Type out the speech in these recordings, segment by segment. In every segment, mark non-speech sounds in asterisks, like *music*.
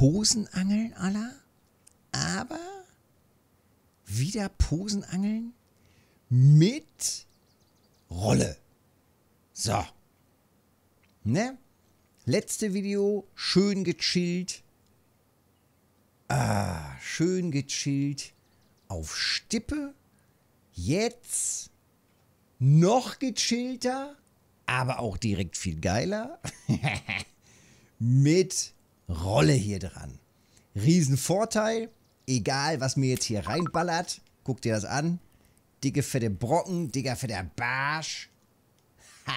Posenangeln aller, aber wieder Posenangeln mit Rolle. So. Ne? Letzte Video, schön gechillt. Ah, schön gechillt. Auf Stippe. Jetzt noch gechillter, aber auch direkt viel geiler. *laughs* mit Rolle hier dran. Riesenvorteil, egal was mir jetzt hier reinballert, guck dir das an. Dicke fette Brocken, dicker fetter Barsch. Ha!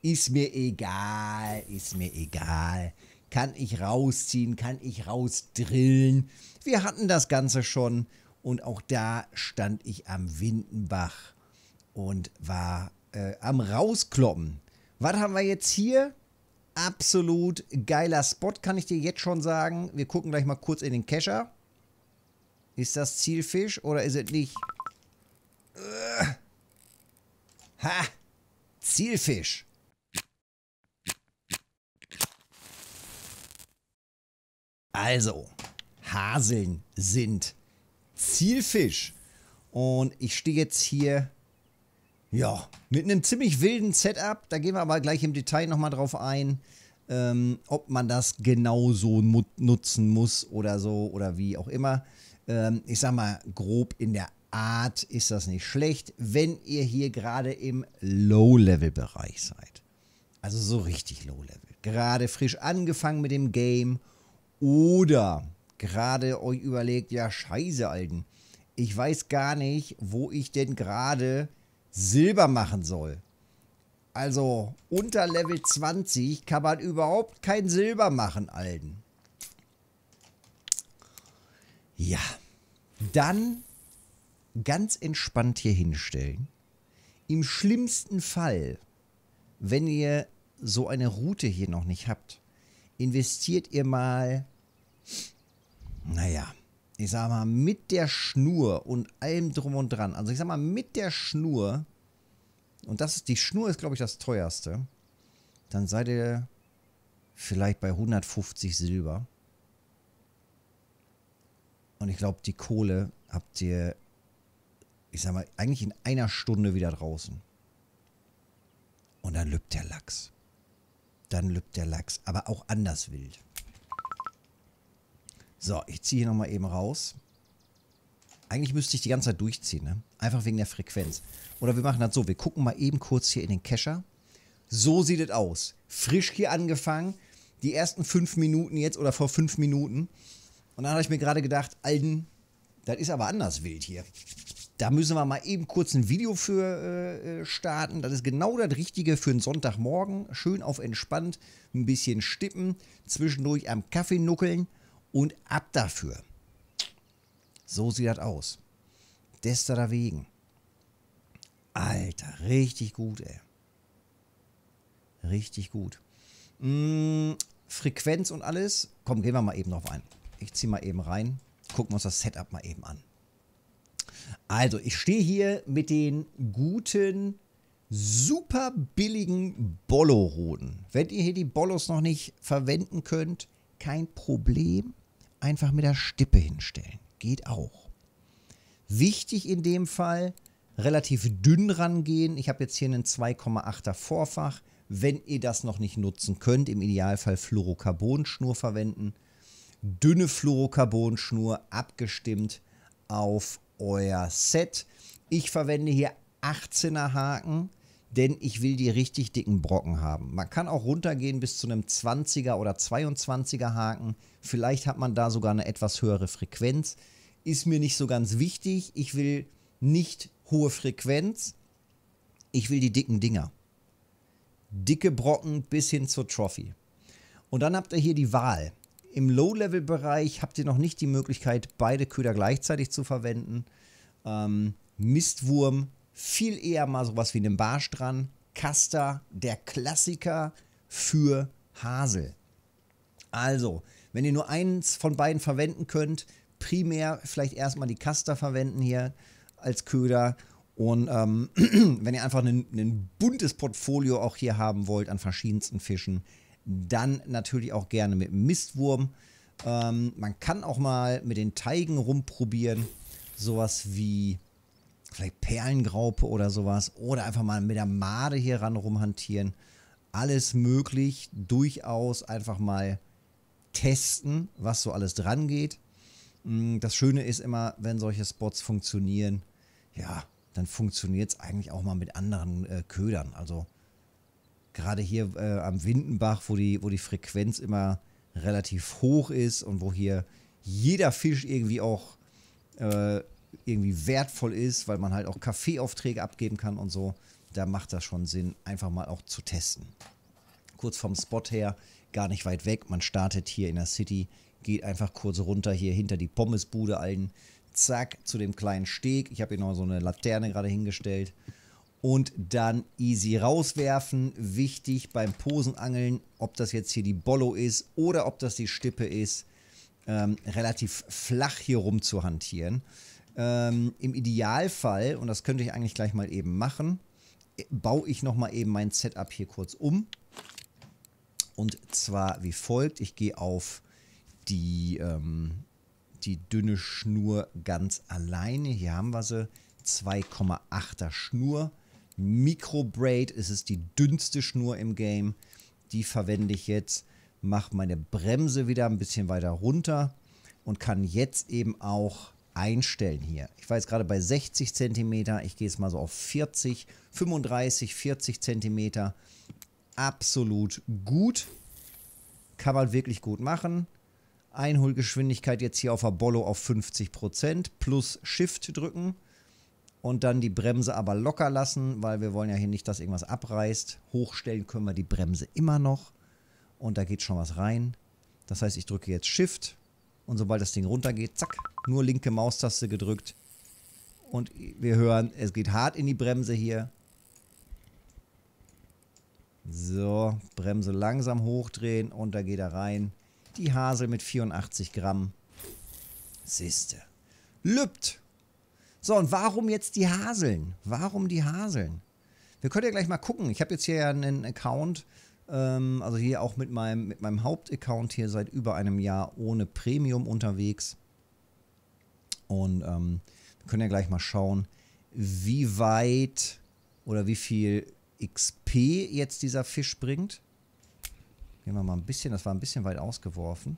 Ist mir egal, ist mir egal. Kann ich rausziehen, kann ich rausdrillen. Wir hatten das Ganze schon und auch da stand ich am Windenbach und war äh, am Rauskloppen. Was haben wir jetzt hier? absolut geiler Spot, kann ich dir jetzt schon sagen. Wir gucken gleich mal kurz in den Kescher. Ist das Zielfisch oder ist es nicht? Äh. Ha! Zielfisch. Also, Haseln sind Zielfisch. Und ich stehe jetzt hier ja, mit einem ziemlich wilden Setup. Da gehen wir aber gleich im Detail nochmal drauf ein, ähm, ob man das genau so nutzen muss oder so oder wie auch immer. Ähm, ich sag mal, grob in der Art ist das nicht schlecht, wenn ihr hier gerade im Low-Level-Bereich seid. Also so richtig Low-Level. Gerade frisch angefangen mit dem Game oder gerade euch überlegt, ja scheiße, Alten, ich weiß gar nicht, wo ich denn gerade Silber machen soll. Also unter Level 20 kann man überhaupt kein Silber machen, Alden. Ja, dann ganz entspannt hier hinstellen. Im schlimmsten Fall, wenn ihr so eine Route hier noch nicht habt, investiert ihr mal, naja, ich sag mal, mit der Schnur und allem drum und dran. Also ich sag mal, mit der Schnur, und das ist, die Schnur ist, glaube ich, das teuerste, dann seid ihr vielleicht bei 150 Silber. Und ich glaube, die Kohle habt ihr, ich sag mal, eigentlich in einer Stunde wieder draußen. Und dann lübt der Lachs. Dann lübt der Lachs, aber auch anders wild. So, ich ziehe hier nochmal eben raus. Eigentlich müsste ich die ganze Zeit durchziehen, ne? Einfach wegen der Frequenz. Oder wir machen das so, wir gucken mal eben kurz hier in den Kescher. So sieht es aus. Frisch hier angefangen. Die ersten fünf Minuten jetzt oder vor fünf Minuten. Und dann habe ich mir gerade gedacht, Alden, das ist aber anders wild hier. Da müssen wir mal eben kurz ein Video für äh, äh starten. Das ist genau das Richtige für einen Sonntagmorgen. Schön auf entspannt, ein bisschen stippen, zwischendurch am Kaffee nuckeln und ab dafür. So sieht das aus. Dester dagegen. Alter, richtig gut, ey. Richtig gut. Hm, Frequenz und alles. Komm, gehen wir mal eben noch ein. Ich ziehe mal eben rein. Gucken wir uns das Setup mal eben an. Also, ich stehe hier mit den guten, super billigen Bollo-Roden. Wenn ihr hier die Bollos noch nicht verwenden könnt, kein Problem einfach mit der Stippe hinstellen. Geht auch. Wichtig in dem Fall, relativ dünn rangehen. Ich habe jetzt hier einen 2,8er Vorfach. Wenn ihr das noch nicht nutzen könnt, im Idealfall Fluorocarbon-Schnur verwenden. Dünne Fluorocarbon-Schnur abgestimmt auf euer Set. Ich verwende hier 18er Haken denn ich will die richtig dicken Brocken haben. Man kann auch runtergehen bis zu einem 20er oder 22er Haken. Vielleicht hat man da sogar eine etwas höhere Frequenz. Ist mir nicht so ganz wichtig. Ich will nicht hohe Frequenz. Ich will die dicken Dinger. Dicke Brocken bis hin zur Trophy. Und dann habt ihr hier die Wahl. Im Low-Level-Bereich habt ihr noch nicht die Möglichkeit, beide Köder gleichzeitig zu verwenden. Ähm, Mistwurm viel eher mal sowas wie einen Barsch dran. Caster, der Klassiker für Hasel. Also, wenn ihr nur eins von beiden verwenden könnt, primär vielleicht erstmal die Caster verwenden hier als Köder. Und ähm, *clears throat* wenn ihr einfach ein buntes Portfolio auch hier haben wollt an verschiedensten Fischen, dann natürlich auch gerne mit Mistwurm. Ähm, man kann auch mal mit den Teigen rumprobieren. Sowas wie vielleicht Perlengraupe oder sowas oder einfach mal mit der Made hier ran rumhantieren. Alles möglich, durchaus einfach mal testen, was so alles dran geht. Mm, das Schöne ist immer, wenn solche Spots funktionieren, ja, dann funktioniert es eigentlich auch mal mit anderen äh, Ködern. Also gerade hier äh, am Windenbach, wo die, wo die Frequenz immer relativ hoch ist und wo hier jeder Fisch irgendwie auch äh, irgendwie wertvoll ist, weil man halt auch Kaffeeaufträge abgeben kann und so. Da macht das schon Sinn, einfach mal auch zu testen. Kurz vom Spot her, gar nicht weit weg. Man startet hier in der City, geht einfach kurz runter hier hinter die Pommesbude allen. Zack, zu dem kleinen Steg. Ich habe hier noch so eine Laterne gerade hingestellt. Und dann easy rauswerfen. Wichtig beim Posenangeln, ob das jetzt hier die Bollo ist oder ob das die Stippe ist, ähm, relativ flach hier rum zu hantieren ähm, Im Idealfall, und das könnte ich eigentlich gleich mal eben machen, äh, baue ich nochmal eben mein Setup hier kurz um. Und zwar wie folgt. Ich gehe auf die, ähm, die dünne Schnur ganz alleine. Hier haben wir sie. 2,8er Schnur. Micro Braid. Es ist die dünnste Schnur im Game. Die verwende ich jetzt. Mache meine Bremse wieder ein bisschen weiter runter. Und kann jetzt eben auch einstellen hier. Ich war jetzt gerade bei 60 cm, ich gehe jetzt mal so auf 40, 35, 40 cm. Absolut gut. Kann man wirklich gut machen. Einholgeschwindigkeit jetzt hier auf der Bollo auf 50% plus Shift drücken und dann die Bremse aber locker lassen, weil wir wollen ja hier nicht, dass irgendwas abreißt. Hochstellen können wir die Bremse immer noch und da geht schon was rein. Das heißt, ich drücke jetzt Shift, und sobald das Ding runtergeht, zack, nur linke Maustaste gedrückt. Und wir hören, es geht hart in die Bremse hier. So, Bremse langsam hochdrehen und da geht er rein. Die Hasel mit 84 Gramm. Siehste. Lübt. So, und warum jetzt die Haseln? Warum die Haseln? Wir können ja gleich mal gucken. Ich habe jetzt hier ja einen Account ähm, also hier auch mit meinem, mit meinem Hauptaccount hier seit über einem Jahr ohne Premium unterwegs. Und ähm, wir können ja gleich mal schauen, wie weit oder wie viel XP jetzt dieser Fisch bringt. Gehen wir mal ein bisschen, das war ein bisschen weit ausgeworfen.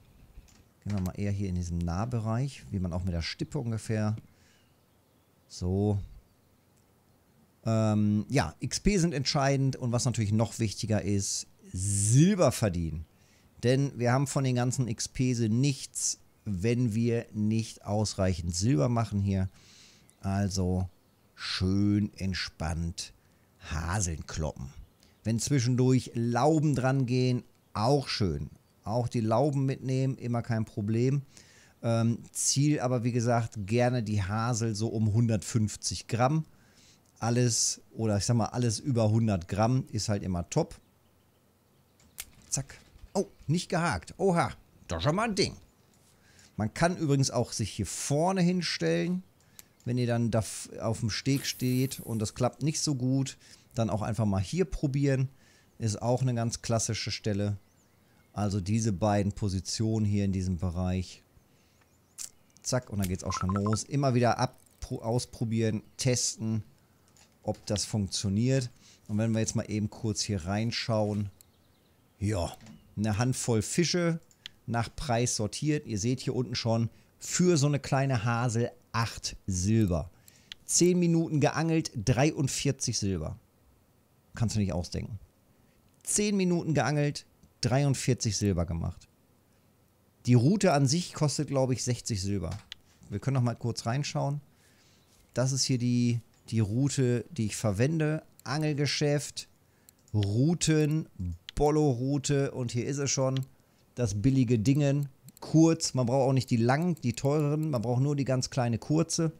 Gehen wir mal eher hier in diesem Nahbereich, wie man auch mit der Stippe ungefähr. So. Ähm, ja, XP sind entscheidend und was natürlich noch wichtiger ist, Silber verdienen. Denn wir haben von den ganzen XPs nichts, wenn wir nicht ausreichend Silber machen hier. Also schön entspannt Haseln kloppen. Wenn zwischendurch Lauben dran gehen, auch schön. Auch die Lauben mitnehmen, immer kein Problem. Ähm, Ziel aber, wie gesagt, gerne die Hasel so um 150 Gramm. Alles, oder ich sag mal, alles über 100 Gramm ist halt immer top. Zack. Oh, nicht gehakt. Oha, doch schon mal ein Ding. Man kann übrigens auch sich hier vorne hinstellen, wenn ihr dann da auf dem Steg steht und das klappt nicht so gut, dann auch einfach mal hier probieren. Ist auch eine ganz klassische Stelle. Also diese beiden Positionen hier in diesem Bereich. Zack, und dann geht es auch schon los. Immer wieder ab, ausprobieren, testen, ob das funktioniert. Und wenn wir jetzt mal eben kurz hier reinschauen, ja, eine Handvoll Fische nach Preis sortiert. Ihr seht hier unten schon, für so eine kleine Hasel 8 Silber. 10 Minuten geangelt, 43 Silber. Kannst du nicht ausdenken. 10 Minuten geangelt, 43 Silber gemacht. Die Route an sich kostet, glaube ich, 60 Silber. Wir können noch mal kurz reinschauen. Das ist hier die, die Route, die ich verwende. Angelgeschäft, Routen, Bollo-Route und hier ist es schon, das billige Dingen. Kurz, man braucht auch nicht die langen, die teuren, man braucht nur die ganz kleine kurze.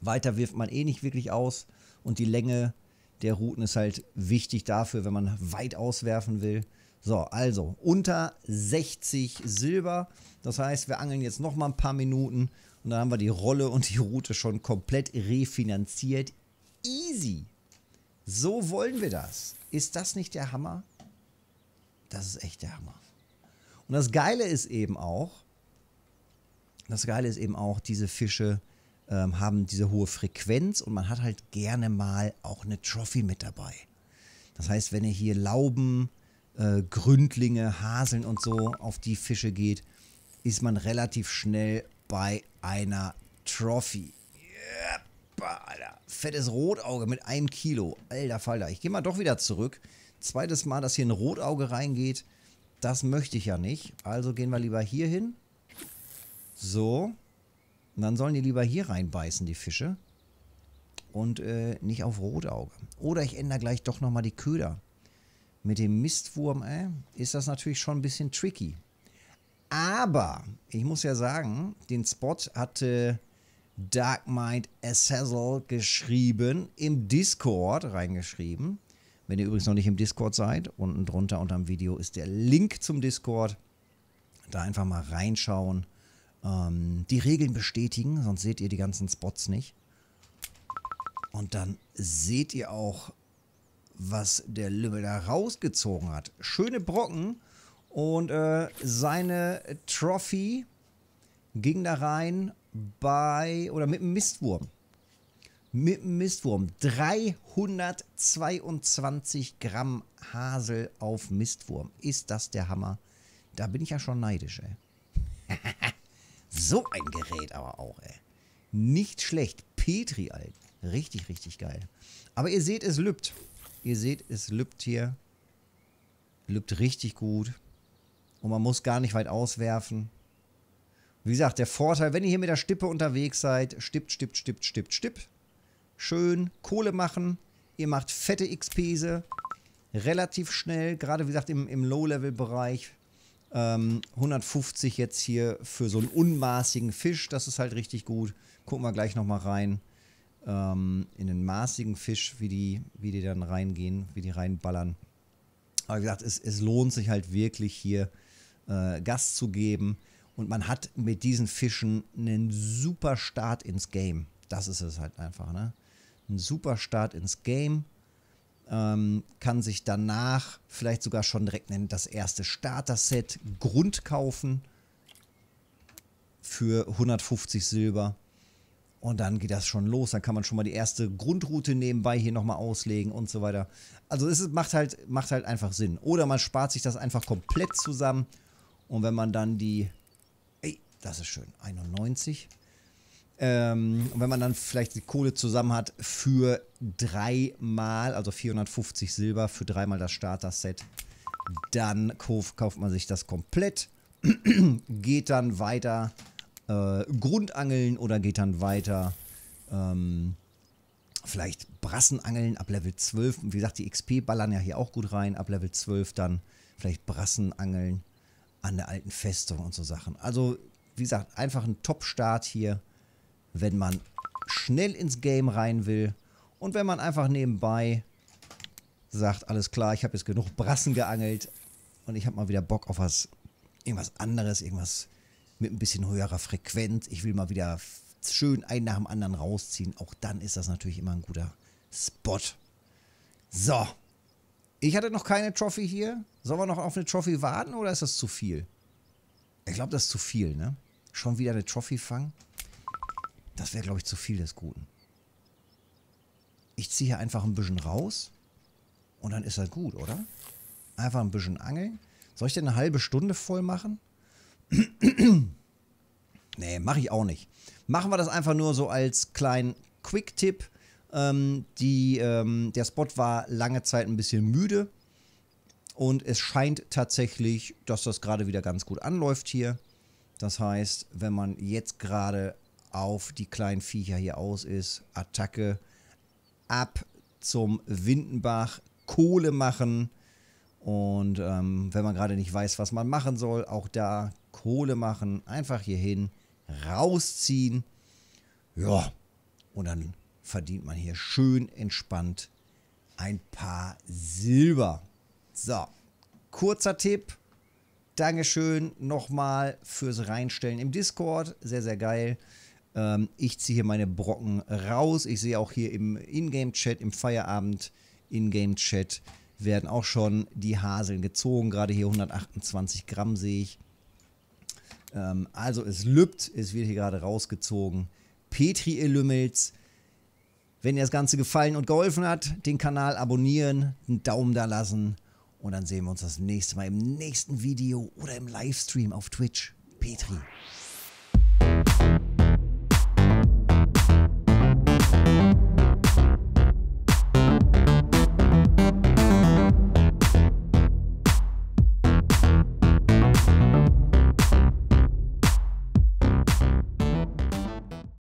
Weiter wirft man eh nicht wirklich aus und die Länge der Routen ist halt wichtig dafür, wenn man weit auswerfen will. So, also unter 60 Silber. Das heißt, wir angeln jetzt nochmal ein paar Minuten und dann haben wir die Rolle und die Route schon komplett refinanziert. Easy. So wollen wir das. Ist das nicht der Hammer? Das ist echt der Hammer. Und das Geile ist eben auch, das Geile ist eben auch, diese Fische ähm, haben diese hohe Frequenz und man hat halt gerne mal auch eine Trophy mit dabei. Das heißt, wenn ihr hier Lauben, äh, Gründlinge, Haseln und so auf die Fische geht, ist man relativ schnell bei einer Trophy. Jeppa, Alter. Fettes Rotauge mit einem Kilo. Alter Falter. Ich gehe mal doch wieder zurück zweites Mal, dass hier ein Rotauge reingeht, das möchte ich ja nicht. Also gehen wir lieber hier hin. So. Und dann sollen die lieber hier reinbeißen, die Fische. Und äh, nicht auf Rotauge. Oder ich ändere gleich doch nochmal die Köder. Mit dem Mistwurm, äh, ist das natürlich schon ein bisschen tricky. Aber, ich muss ja sagen, den Spot hatte äh, Darkmind Mind Assassin geschrieben, im Discord reingeschrieben. Wenn ihr übrigens noch nicht im Discord seid, unten drunter unter dem Video ist der Link zum Discord. Da einfach mal reinschauen. Ähm, die Regeln bestätigen, sonst seht ihr die ganzen Spots nicht. Und dann seht ihr auch, was der Lümmel da rausgezogen hat. Schöne Brocken und äh, seine Trophy ging da rein bei oder mit einem Mistwurm mit dem Mistwurm. 322 Gramm Hasel auf Mistwurm. Ist das der Hammer? Da bin ich ja schon neidisch, ey. *laughs* so ein Gerät aber auch, ey. Nicht schlecht. Petri, alt. Richtig, richtig geil. Aber ihr seht, es lübt. Ihr seht, es lübt hier. Lübt richtig gut. Und man muss gar nicht weit auswerfen. Wie gesagt, der Vorteil, wenn ihr hier mit der Stippe unterwegs seid, stippt, stippt, stippt, stippt, stippt schön Kohle machen. Ihr macht fette XP-Se. Relativ schnell, gerade wie gesagt im, im Low-Level-Bereich. Ähm, 150 jetzt hier für so einen unmaßigen Fisch. Das ist halt richtig gut. Gucken wir gleich nochmal rein. Ähm, in den maßigen Fisch, wie die, wie die dann reingehen, wie die reinballern. Aber wie gesagt, es, es lohnt sich halt wirklich hier äh, Gas zu geben. Und man hat mit diesen Fischen einen super Start ins Game. Das ist es halt einfach, ne? ein super Start ins Game. Ähm, kann sich danach vielleicht sogar schon direkt das erste Starter-Set Grund kaufen für 150 Silber. Und dann geht das schon los. Dann kann man schon mal die erste Grundroute nebenbei hier nochmal auslegen und so weiter. Also es macht halt, macht halt einfach Sinn. Oder man spart sich das einfach komplett zusammen. Und wenn man dann die... Ey, das ist schön. 91. Ähm, und wenn man dann vielleicht die Kohle zusammen hat für dreimal, also 450 Silber für dreimal das Starter-Set, dann kauft man sich das komplett, *clears throat* geht dann weiter äh, Grundangeln oder geht dann weiter ähm, vielleicht Brassenangeln ab Level 12. Wie gesagt, die XP ballern ja hier auch gut rein, ab Level 12 dann vielleicht Brassenangeln an der alten Festung und so Sachen. Also wie gesagt, einfach ein Top-Start hier wenn man schnell ins Game rein will und wenn man einfach nebenbei sagt, alles klar, ich habe jetzt genug Brassen geangelt und ich habe mal wieder Bock auf was, irgendwas anderes, irgendwas mit ein bisschen höherer Frequenz. Ich will mal wieder schön einen nach dem anderen rausziehen. Auch dann ist das natürlich immer ein guter Spot. So. Ich hatte noch keine Trophy hier. Sollen wir noch auf eine Trophy warten oder ist das zu viel? Ich glaube, das ist zu viel, ne? Schon wieder eine Trophy fangen? Das wäre, glaube ich, zu viel des Guten. Ich ziehe hier einfach ein bisschen raus und dann ist das gut, oder? Einfach ein bisschen angeln. Soll ich denn eine halbe Stunde voll machen? *clears throat* nee, mache ich auch nicht. Machen wir das einfach nur so als kleinen Quick-Tipp. Ähm, die, ähm, der Spot war lange Zeit ein bisschen müde. Und es scheint tatsächlich, dass das gerade wieder ganz gut anläuft hier. Das heißt, wenn man jetzt gerade auf die kleinen Viecher hier aus ist. Attacke. Ab zum Windenbach. Kohle machen. Und ähm, wenn man gerade nicht weiß, was man machen soll, auch da Kohle machen. Einfach hier hin. Rausziehen. Ja. Und dann verdient man hier schön entspannt ein paar Silber. So, kurzer Tipp. Dankeschön nochmal fürs Reinstellen im Discord. Sehr, sehr geil. Ähm, ich ziehe hier meine Brocken raus. Ich sehe auch hier im Ingame-Chat, im Feierabend Ingame-Chat werden auch schon die Haseln gezogen. Gerade hier 128 Gramm sehe ich. Ähm, also es lübt, es wird hier gerade rausgezogen. Petri Elümmels. Wenn dir das Ganze gefallen und geholfen hat, den Kanal abonnieren, einen Daumen da lassen. Und dann sehen wir uns das nächste Mal im nächsten Video oder im Livestream auf Twitch. Petri.